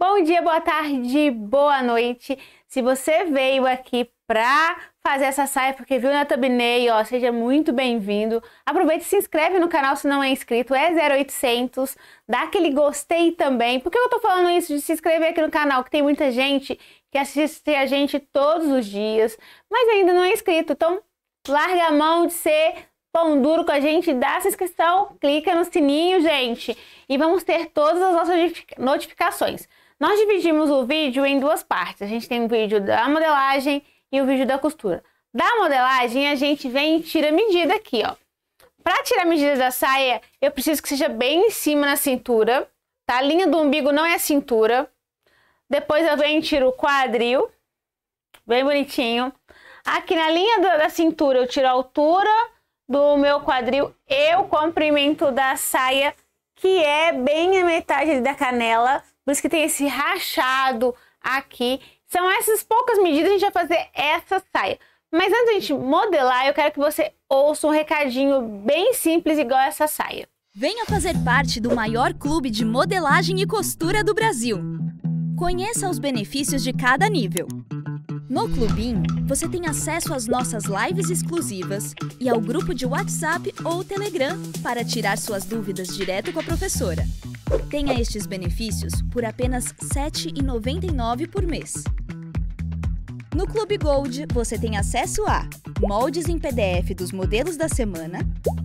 Bom dia, boa tarde, boa noite. Se você veio aqui para fazer essa saia porque viu na thumbnail, ó, seja muito bem-vindo. Aproveita e se inscreve no canal se não é inscrito, é 0800, dá aquele gostei também. Por que eu tô falando isso de se inscrever aqui no canal? Que tem muita gente que assiste a gente todos os dias, mas ainda não é inscrito. Então, larga a mão de ser pão duro com a gente, dá essa inscrição, clica no sininho, gente, e vamos ter todas as nossas notificações. Nós dividimos o vídeo em duas partes. A gente tem um vídeo da modelagem e o um vídeo da costura. Da modelagem, a gente vem e tira a medida aqui, ó. Para tirar a medida da saia, eu preciso que seja bem em cima na cintura, tá? A linha do umbigo não é a cintura. Depois eu venho e tiro o quadril, bem bonitinho. Aqui na linha da cintura eu tiro a altura do meu quadril e o comprimento da saia, que é bem a metade da canela, por isso que tem esse rachado aqui. São essas poucas medidas, a gente vai fazer essa saia. Mas antes da gente modelar, eu quero que você ouça um recadinho bem simples igual essa saia. Venha fazer parte do maior clube de modelagem e costura do Brasil. Conheça os benefícios de cada nível. No Clubinho, você tem acesso às nossas lives exclusivas e ao grupo de WhatsApp ou Telegram para tirar suas dúvidas direto com a professora. Tenha estes benefícios por apenas R$ 7,99 por mês. No Clube Gold, você tem acesso a moldes em PDF dos modelos da semana,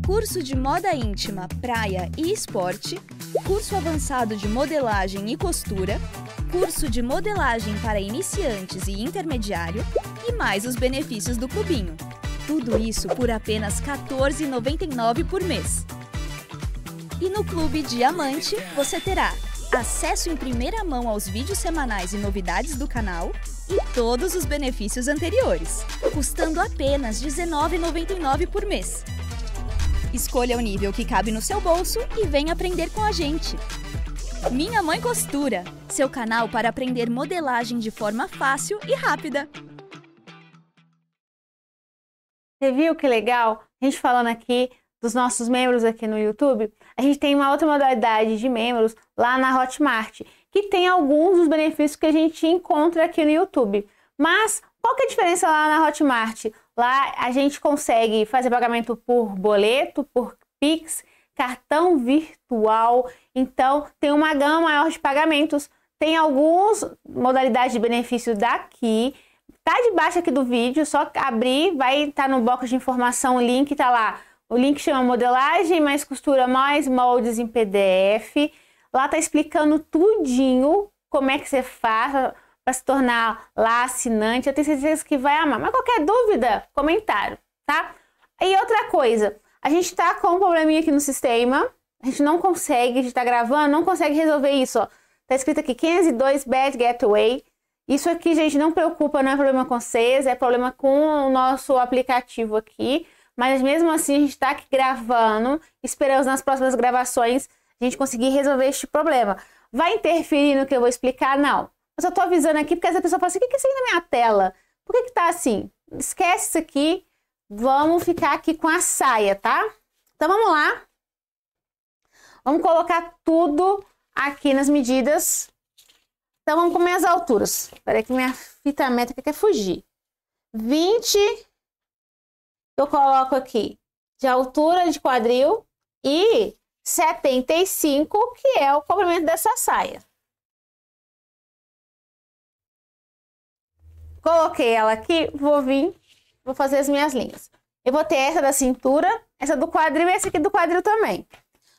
curso de moda íntima, praia e esporte, curso avançado de modelagem e costura, curso de modelagem para iniciantes e intermediário e mais os benefícios do clubinho. Tudo isso por apenas R$ 14,99 por mês. E no Clube Diamante você terá acesso em primeira mão aos vídeos semanais e novidades do canal e todos os benefícios anteriores, custando apenas R$ 19,99 por mês. Escolha o nível que cabe no seu bolso e venha aprender com a gente. Minha Mãe Costura, seu canal para aprender modelagem de forma fácil e rápida. Você viu que legal? A gente falando aqui dos nossos membros aqui no YouTube, a gente tem uma outra modalidade de membros lá na Hotmart, que tem alguns dos benefícios que a gente encontra aqui no YouTube. Mas qual que é a diferença lá na Hotmart? Lá a gente consegue fazer pagamento por boleto, por Pix, cartão virtual. Então tem uma gama maior de pagamentos. Tem algumas modalidades de benefício daqui. Tá debaixo aqui do vídeo, só abrir, vai estar tá no box de informação, o link tá lá o link chama modelagem mais costura mais moldes em PDF. Lá tá explicando tudinho como é que você faz para se tornar lá assinante. Eu tenho certeza que vai amar. Mas qualquer dúvida, comentário, tá? E outra coisa, a gente tá com um probleminha aqui no sistema. A gente não consegue, a gente tá gravando, não consegue resolver isso, ó. Tá escrito aqui 502 Bad Gateway. Isso aqui, gente, não preocupa, não é problema com vocês, é problema com o nosso aplicativo aqui. Mas mesmo assim, a gente está aqui gravando. Esperamos nas próximas gravações a gente conseguir resolver este problema. Vai interferir no que eu vou explicar? Não. Eu só estou avisando aqui porque essa pessoa fala assim: o que é isso aí na minha tela? Por que, que tá assim? Esquece isso aqui. Vamos ficar aqui com a saia, tá? Então vamos lá. Vamos colocar tudo aqui nas medidas. Então vamos com minhas alturas. Espera que minha fita métrica quer fugir. 20 eu coloco aqui de altura de quadril e 75, que é o comprimento dessa saia. Coloquei ela aqui, vou vir, vou fazer as minhas linhas. Eu vou ter essa da cintura, essa do quadril e essa aqui do quadril também.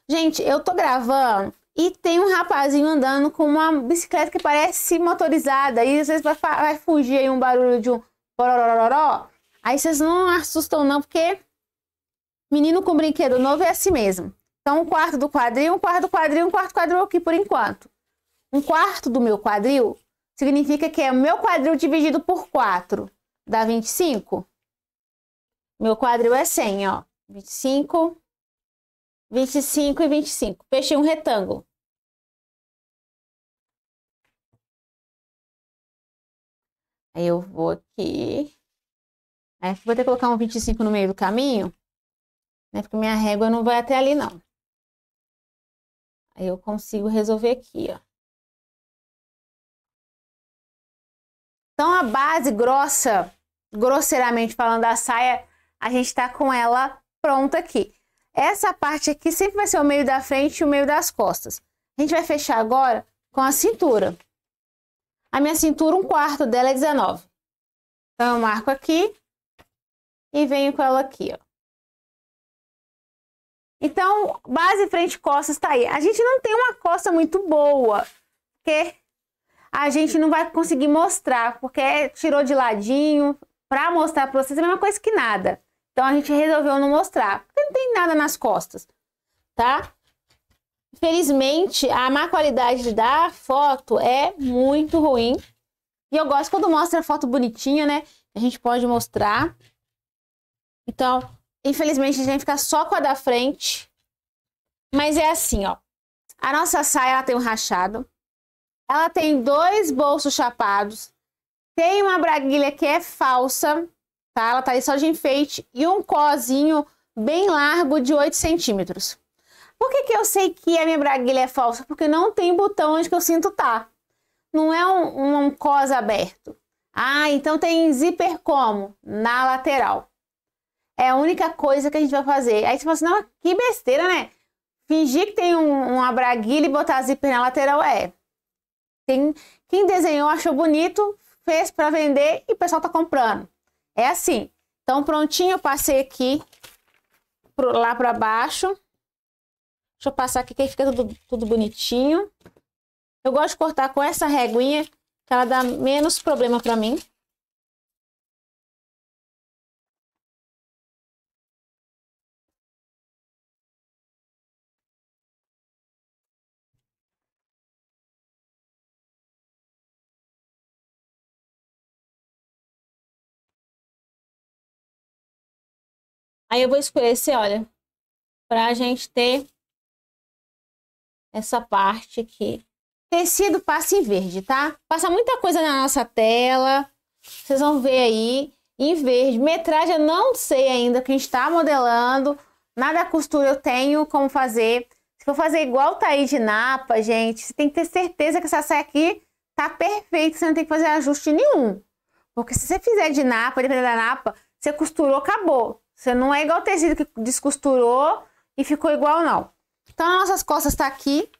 Gente, eu tô gravando e tem um rapazinho andando com uma bicicleta que parece motorizada. E às vezes vai, vai fugir aí um barulho de um pororororó. Aí vocês não assustam não, porque menino com brinquedo novo é assim mesmo. Então, um quarto do quadril, um quarto do quadril, um quarto do quadril aqui por enquanto. Um quarto do meu quadril significa que é o meu quadril dividido por 4. Dá 25? Meu quadril é 100, ó. 25, 25 e 25. Fechei um retângulo. Aí eu vou aqui. Aí vou que colocar um 25 no meio do caminho, né? Porque minha régua não vai até ali, não. Aí eu consigo resolver aqui, ó. Então, a base grossa, grosseiramente falando, da saia, a gente tá com ela pronta aqui. Essa parte aqui sempre vai ser o meio da frente e o meio das costas. A gente vai fechar agora com a cintura. A minha cintura, um quarto dela é 19. Então, eu marco aqui, e venho com ela aqui, ó. Então, base, frente, costas tá aí. A gente não tem uma costa muito boa, porque a gente não vai conseguir mostrar, porque é, tirou de ladinho, para mostrar para vocês é a mesma coisa que nada. Então, a gente resolveu não mostrar, porque não tem nada nas costas, tá? Infelizmente, a má qualidade da foto é muito ruim. E eu gosto quando mostra a foto bonitinha, né? A gente pode mostrar. Então, infelizmente, a gente fica ficar só com a da frente. Mas é assim, ó. A nossa saia, ela tem um rachado. Ela tem dois bolsos chapados. Tem uma braguilha que é falsa, tá? Ela tá aí só de enfeite. E um cozinho bem largo de 8 centímetros. Por que, que eu sei que a minha braguilha é falsa? Porque não tem botão onde que eu sinto tá. Não é um, um, um cos aberto. Ah, então tem zíper como? Na lateral. É a única coisa que a gente vai fazer. Aí você fala assim, não, que besteira, né? Fingir que tem um, uma braguilha e botar a zíper na lateral é. Tem, quem desenhou, achou bonito, fez para vender e o pessoal tá comprando. É assim. Então, prontinho, eu passei aqui pro, lá para baixo. Deixa eu passar aqui que aí fica tudo, tudo bonitinho. Eu gosto de cortar com essa reguinha, que ela dá menos problema para mim. Aí eu vou escolher esse, olha, pra gente ter essa parte aqui. Tecido passa em verde, tá? Passa muita coisa na nossa tela. Vocês vão ver aí em verde. Metragem eu não sei ainda, que a gente tá modelando. Nada costura eu tenho como fazer. Se for fazer igual tá aí de napa, gente, você tem que ter certeza que essa saia aqui tá perfeita. Você não tem que fazer ajuste nenhum. Porque se você fizer de napa, dependendo da napa, você costurou, acabou. Você não é igual tecido que descosturou e ficou igual, não. Então, as nossas costas tá aqui.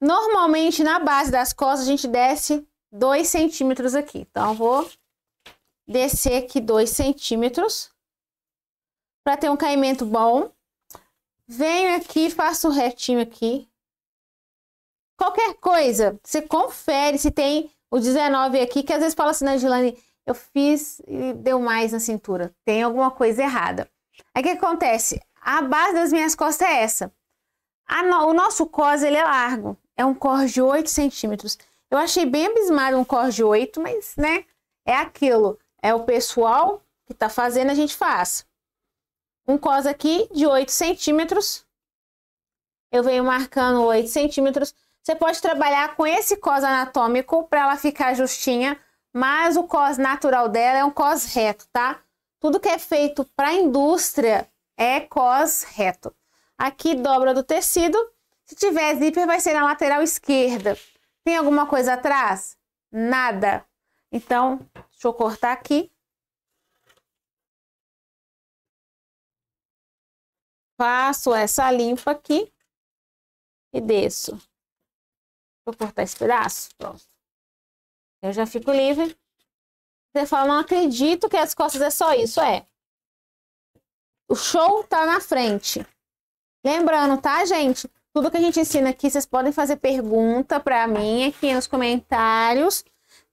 Normalmente, na base das costas, a gente desce 2 centímetros aqui. Então, vou descer aqui 2 centímetros para ter um caimento bom. Venho aqui, faço um retinho aqui. Qualquer coisa, você confere se tem o 19 aqui, que às vezes fala assim, né, eu fiz e deu mais na cintura. Tem alguma coisa errada. Aí o que acontece? A base das minhas costas é essa. No, o nosso cos ele é largo, é um cor de 8 centímetros. Eu achei bem abismado um cor de 8, mas né, é aquilo. É o pessoal que tá fazendo, a gente faz. Um cos aqui de 8 centímetros. Eu venho marcando 8 centímetros. Você pode trabalhar com esse cos anatômico para ela ficar justinha mas o cos natural dela é um cos reto, tá? Tudo que é feito para a indústria é cos reto. Aqui dobra do tecido. Se tiver zíper, vai ser na lateral esquerda. Tem alguma coisa atrás? Nada. Então, deixa eu cortar aqui. Faço essa limpa aqui e desço. Vou cortar esse pedaço, pronto. Eu já fico livre. Você fala, não acredito que as costas é só isso. É. O show tá na frente. Lembrando, tá, gente? Tudo que a gente ensina aqui, vocês podem fazer pergunta para mim aqui nos comentários.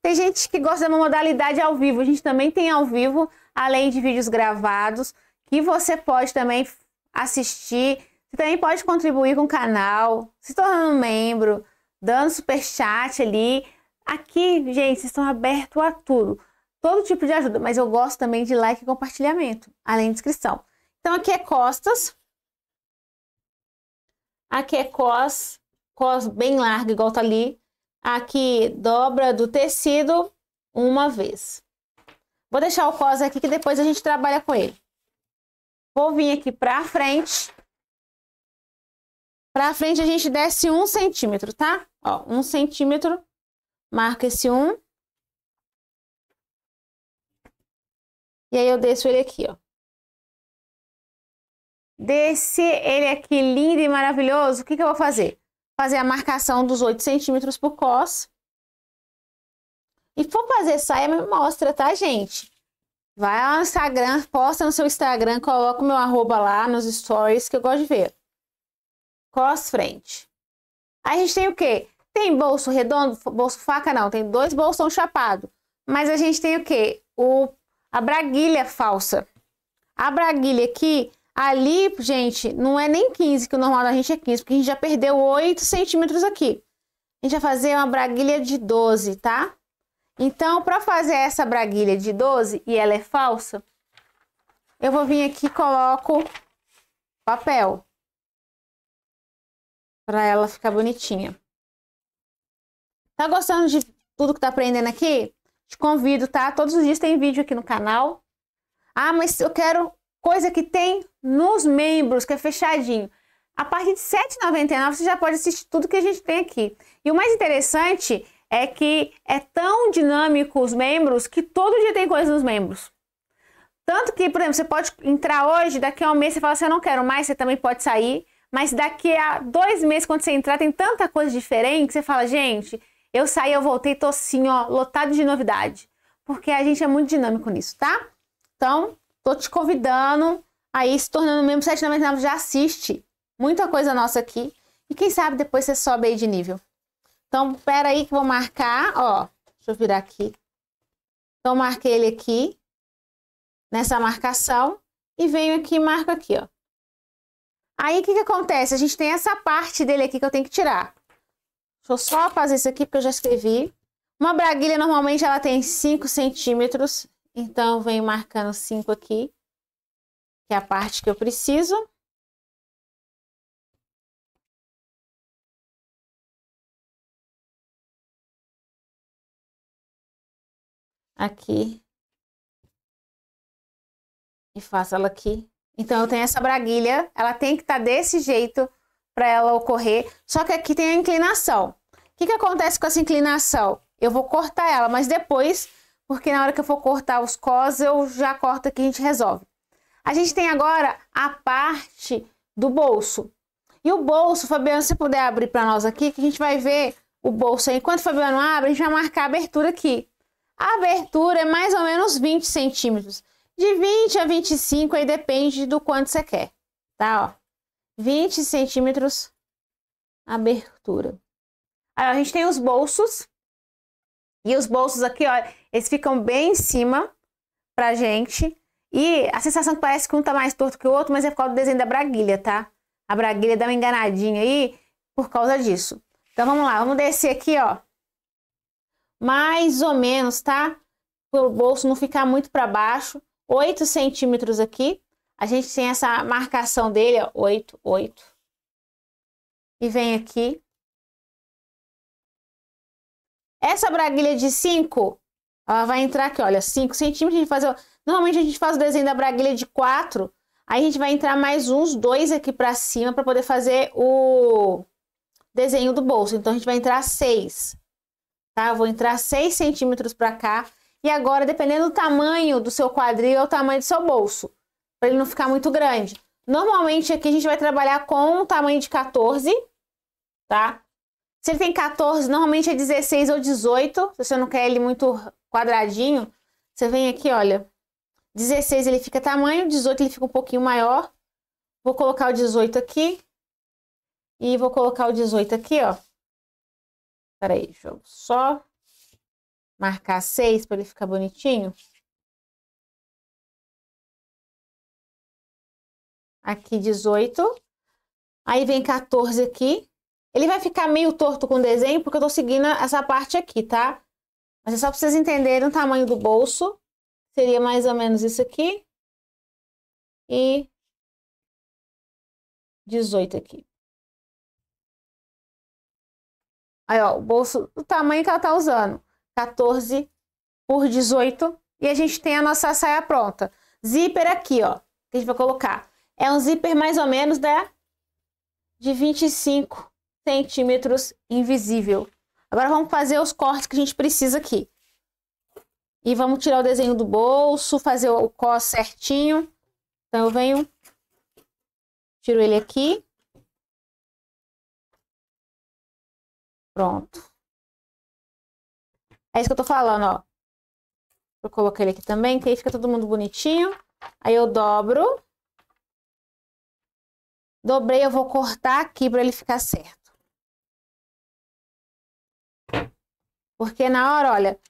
Tem gente que gosta de uma modalidade ao vivo. A gente também tem ao vivo, além de vídeos gravados, que você pode também assistir. Você também pode contribuir com o canal, se tornando membro, dando super chat ali. Aqui, gente, estão abertos a tudo. Todo tipo de ajuda, mas eu gosto também de like e compartilhamento, além de inscrição. Então, aqui é costas. Aqui é cos, cos bem larga, igual tá ali. Aqui, dobra do tecido uma vez. Vou deixar o cos aqui que depois a gente trabalha com ele. Vou vir aqui pra frente. Pra frente a gente desce um centímetro, tá? Ó, um centímetro marco esse 1. E aí eu desço ele aqui, ó. Desce ele aqui lindo e maravilhoso. O que, que eu vou fazer? Fazer a marcação dos 8 centímetros por cos. E for fazer saia, me mostra, tá, gente? Vai lá no Instagram, posta no seu Instagram, coloca o meu arroba lá nos stories que eu gosto de ver. Cos frente. Aí a gente tem o quê? Tem bolso redondo, bolso faca não, tem dois bolsões chapados. Mas a gente tem o quê? O, a braguilha falsa. A braguilha aqui, ali, gente, não é nem 15, que o normal da gente é 15, porque a gente já perdeu 8 centímetros aqui. A gente vai fazer uma braguilha de 12, tá? Então, para fazer essa braguilha de 12, e ela é falsa, eu vou vir aqui e coloco papel. Para ela ficar bonitinha. Tá gostando de tudo que tá aprendendo aqui? Te convido, tá? Todos os dias tem vídeo aqui no canal. Ah, mas eu quero coisa que tem nos membros, que é fechadinho. A partir de R$7,99 você já pode assistir tudo que a gente tem aqui. E o mais interessante é que é tão dinâmico os membros que todo dia tem coisa nos membros. Tanto que, por exemplo, você pode entrar hoje, daqui a um mês você fala assim, eu não quero mais, você também pode sair. Mas daqui a dois meses, quando você entrar, tem tanta coisa diferente que você fala, gente, eu saí, eu voltei, tô assim, ó, lotado de novidade. Porque a gente é muito dinâmico nisso, tá? Então, tô te convidando aí, se tornando membro 799, já assiste. Muita coisa nossa aqui. E quem sabe depois você sobe aí de nível. Então, pera aí que vou marcar, ó. Deixa eu virar aqui. Então, marquei ele aqui, nessa marcação. E venho aqui e marco aqui, ó. Aí, o que que acontece? A gente tem essa parte dele aqui que eu tenho que tirar. Deixa eu só fazer isso aqui porque eu já escrevi. Uma braguilha normalmente ela tem 5 centímetros, então eu venho marcando 5 aqui, que é a parte que eu preciso. Aqui. E faço ela aqui. Então eu tenho essa braguilha, ela tem que estar tá desse jeito para ela ocorrer, só que aqui tem a inclinação. O que, que acontece com essa inclinação? Eu vou cortar ela, mas depois, porque na hora que eu for cortar os cos, eu já corto aqui e a gente resolve. A gente tem agora a parte do bolso. E o bolso, Fabiano, se puder abrir para nós aqui, que a gente vai ver o bolso. Enquanto o Fabiano abre, a gente vai marcar a abertura aqui. A abertura é mais ou menos 20 centímetros. De 20 a 25, aí depende do quanto você quer, tá? Ó. 20 centímetros abertura. Aí ó, a gente tem os bolsos. E os bolsos aqui, ó, eles ficam bem em cima pra gente. E a sensação que parece que um tá mais torto que o outro, mas é por causa do desenho da braguilha, tá? A braguilha dá uma enganadinha aí por causa disso. Então vamos lá, vamos descer aqui, ó. Mais ou menos, tá? Pro o bolso não ficar muito para baixo. 8 centímetros aqui. A gente tem essa marcação dele, ó, 8, 8. E vem aqui. Essa braguilha de 5, ela vai entrar aqui, olha, 5 centímetros. A gente faz, ó, normalmente a gente faz o desenho da braguilha de 4. Aí a gente vai entrar mais uns dois aqui para cima para poder fazer o desenho do bolso. Então a gente vai entrar 6, tá? Eu vou entrar 6 centímetros para cá. E agora, dependendo do tamanho do seu quadril, é o tamanho do seu bolso para ele não ficar muito grande. Normalmente aqui a gente vai trabalhar com um tamanho de 14, tá? Se ele tem 14, normalmente é 16 ou 18. Se você não quer ele muito quadradinho, você vem aqui, olha. 16 ele fica tamanho, 18 ele fica um pouquinho maior. Vou colocar o 18 aqui. E vou colocar o 18 aqui, ó. Peraí, deixa eu só marcar 6 para ele ficar bonitinho. aqui 18. Aí vem 14 aqui. Ele vai ficar meio torto com o desenho, porque eu tô seguindo essa parte aqui, tá? Mas é só pra vocês entenderem o tamanho do bolso. Seria mais ou menos isso aqui. E 18 aqui. Aí, ó, o bolso, o tamanho que ela tá usando. 14 por 18. E a gente tem a nossa saia pronta. Zíper aqui, ó. Que a gente vai colocar é um zíper mais ou menos né, de 25 centímetros invisível. Agora vamos fazer os cortes que a gente precisa aqui. E vamos tirar o desenho do bolso, fazer o cos certinho. Então eu venho, tiro ele aqui. Pronto. É isso que eu tô falando, ó. Eu colocar ele aqui também, que aí fica todo mundo bonitinho. Aí eu dobro. Dobrei, eu vou cortar aqui para ele ficar certo. Porque na hora, olha,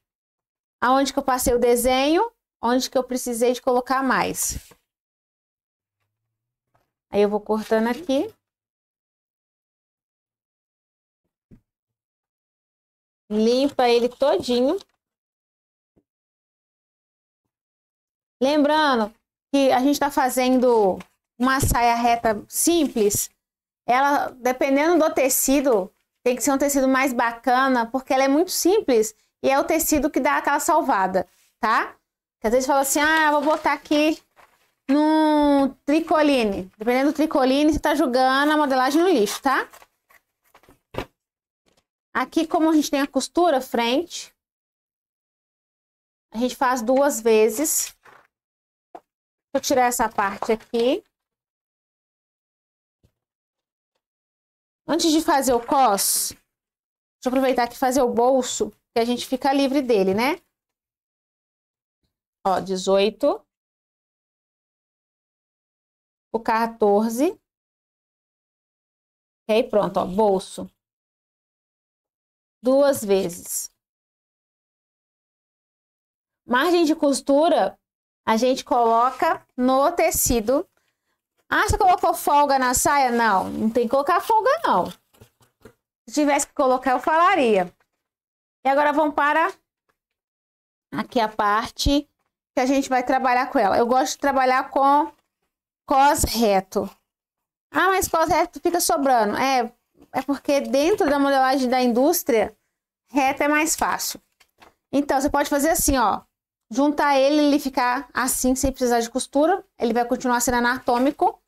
aonde que eu passei o desenho, onde que eu precisei de colocar mais. Aí eu vou cortando aqui. Limpa ele todinho. Lembrando que a gente está fazendo uma saia reta simples, ela, dependendo do tecido, tem que ser um tecido mais bacana, porque ela é muito simples e é o tecido que dá aquela salvada, tá? Porque às vezes fala assim, ah, vou botar aqui no tricoline. Dependendo do tricoline, você tá jogando a modelagem no lixo, tá? Aqui, como a gente tem a costura frente, a gente faz duas vezes. Vou eu tirar essa parte aqui. Antes de fazer o cos, deixa eu aproveitar que fazer o bolso, que a gente fica livre dele, né? Ó, 18. O 14. E aí pronto, ó, bolso. Duas vezes. Margem de costura, a gente coloca no tecido ah, você colocou folga na saia? Não, não tem que colocar folga, não. Se tivesse que colocar, eu falaria. E agora vamos para aqui a parte que a gente vai trabalhar com ela. Eu gosto de trabalhar com cos reto. Ah, mas cos reto fica sobrando. É, é porque dentro da modelagem da indústria, reto é mais fácil. Então, você pode fazer assim, ó. Juntar ele, ele ficar assim, sem precisar de costura. Ele vai continuar sendo anatômico.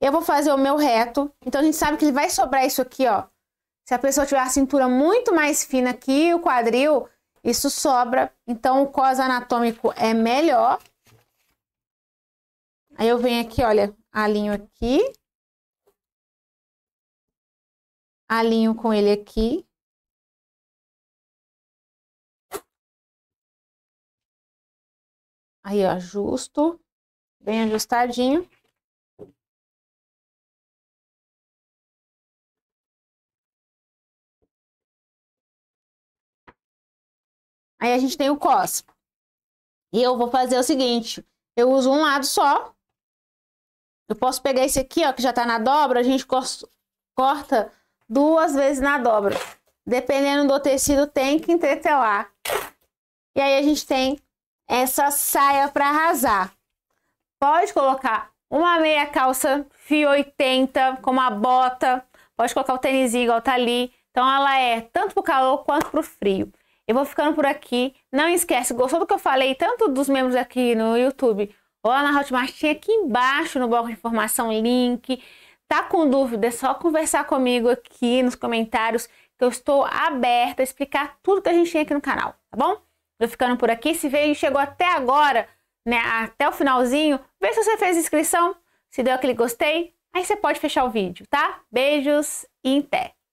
Eu vou fazer o meu reto. Então, a gente sabe que vai sobrar isso aqui, ó. Se a pessoa tiver a cintura muito mais fina que o quadril, isso sobra. Então, o cos anatômico é melhor. Aí eu venho aqui, olha, alinho aqui. Alinho com ele aqui. Aí, ó, ajusto. Bem ajustadinho. Aí a gente tem o cos. E eu vou fazer o seguinte, eu uso um lado só. Eu posso pegar esse aqui, ó, que já tá na dobra, a gente corta duas vezes na dobra. Dependendo do tecido, tem que entretelar. E aí a gente tem essa saia para arrasar. Pode colocar uma meia calça fio 80 com uma bota, pode colocar o tênis igual tá ali. Então ela é tanto pro calor quanto pro frio. Eu vou ficando por aqui. Não esquece, gostou do que eu falei, tanto dos membros aqui no YouTube ou lá na Hotmart, tinha aqui embaixo no bloco de informação link. Tá com dúvida? É só conversar comigo aqui nos comentários que eu estou aberta a explicar tudo que a gente tem aqui no canal, tá bom? Vou ficando por aqui. Se veio e chegou até agora, né, até o finalzinho, vê se você fez inscrição, se deu aquele gostei. Aí você pode fechar o vídeo, tá? Beijos e até!